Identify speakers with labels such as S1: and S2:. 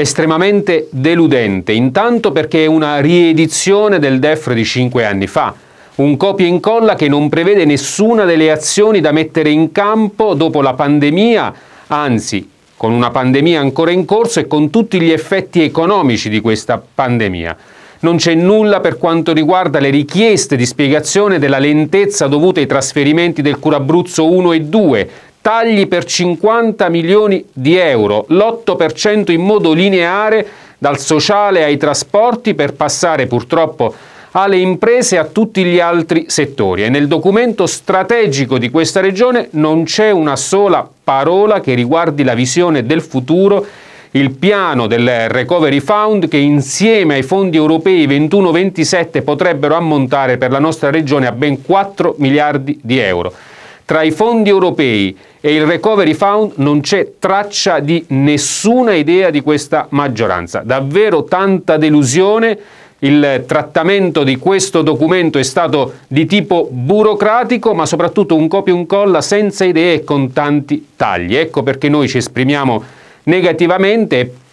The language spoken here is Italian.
S1: estremamente deludente, intanto perché è una riedizione del DEF di cinque anni fa, un copia e incolla che non prevede nessuna delle azioni da mettere in campo dopo la pandemia, anzi con una pandemia ancora in corso e con tutti gli effetti economici di questa pandemia. Non c'è nulla per quanto riguarda le richieste di spiegazione della lentezza dovuta ai trasferimenti del Curabruzzo 1 e 2, tagli per 50 milioni di euro, l'8% in modo lineare dal sociale ai trasporti per passare purtroppo alle imprese e a tutti gli altri settori. E nel documento strategico di questa regione non c'è una sola parola che riguardi la visione del futuro, il piano del Recovery Fund che insieme ai fondi europei 21-27 potrebbero ammontare per la nostra regione a ben 4 miliardi di euro. Tra i fondi europei e il Recovery Fund non c'è traccia di nessuna idea di questa maggioranza. Davvero tanta delusione. Il trattamento di questo documento è stato di tipo burocratico, ma soprattutto un copia e un colla senza idee e con tanti tagli. Ecco perché noi ci esprimiamo negativamente e